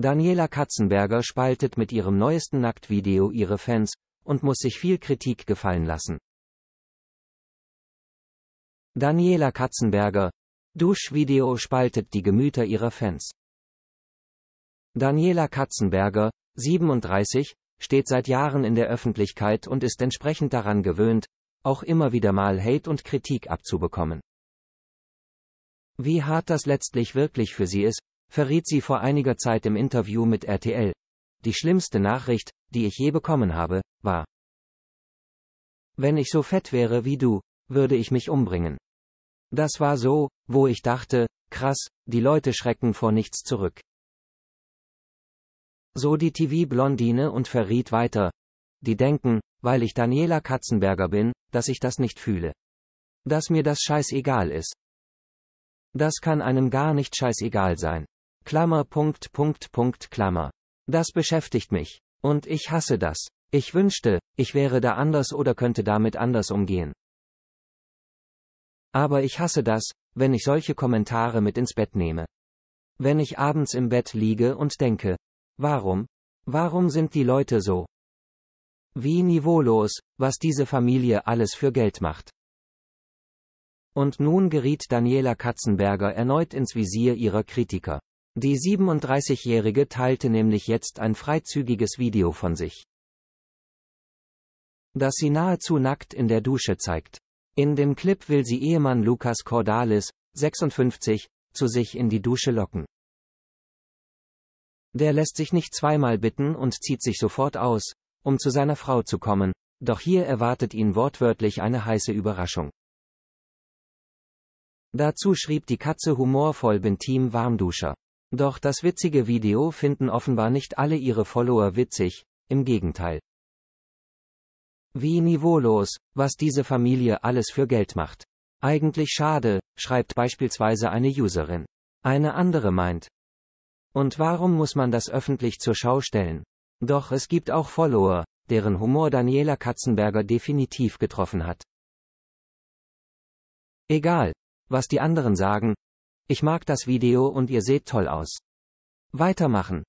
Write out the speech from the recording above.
Daniela Katzenberger spaltet mit ihrem neuesten Nacktvideo ihre Fans und muss sich viel Kritik gefallen lassen. Daniela Katzenberger Duschvideo spaltet die Gemüter ihrer Fans. Daniela Katzenberger, 37, steht seit Jahren in der Öffentlichkeit und ist entsprechend daran gewöhnt, auch immer wieder mal Hate und Kritik abzubekommen. Wie hart das letztlich wirklich für sie ist, verriet sie vor einiger Zeit im Interview mit RTL. Die schlimmste Nachricht, die ich je bekommen habe, war, wenn ich so fett wäre wie du, würde ich mich umbringen. Das war so, wo ich dachte, krass, die Leute schrecken vor nichts zurück. So die TV-Blondine und verriet weiter. Die denken, weil ich Daniela Katzenberger bin, dass ich das nicht fühle. Dass mir das scheißegal ist. Das kann einem gar nicht scheißegal sein. Klammer, Punkt, Punkt, Punkt, Klammer. Das beschäftigt mich. Und ich hasse das. Ich wünschte, ich wäre da anders oder könnte damit anders umgehen. Aber ich hasse das, wenn ich solche Kommentare mit ins Bett nehme. Wenn ich abends im Bett liege und denke, warum? Warum sind die Leute so? Wie niveaulos, was diese Familie alles für Geld macht. Und nun geriet Daniela Katzenberger erneut ins Visier ihrer Kritiker. Die 37-Jährige teilte nämlich jetzt ein freizügiges Video von sich, das sie nahezu nackt in der Dusche zeigt. In dem Clip will sie Ehemann Lukas Cordalis, 56, zu sich in die Dusche locken. Der lässt sich nicht zweimal bitten und zieht sich sofort aus, um zu seiner Frau zu kommen, doch hier erwartet ihn wortwörtlich eine heiße Überraschung. Dazu schrieb die Katze humorvoll Bintim Warmduscher. Doch das witzige Video finden offenbar nicht alle ihre Follower witzig, im Gegenteil. Wie niveaulos, was diese Familie alles für Geld macht. Eigentlich schade, schreibt beispielsweise eine Userin. Eine andere meint. Und warum muss man das öffentlich zur Schau stellen? Doch es gibt auch Follower, deren Humor Daniela Katzenberger definitiv getroffen hat. Egal, was die anderen sagen, ich mag das Video und ihr seht toll aus. Weitermachen.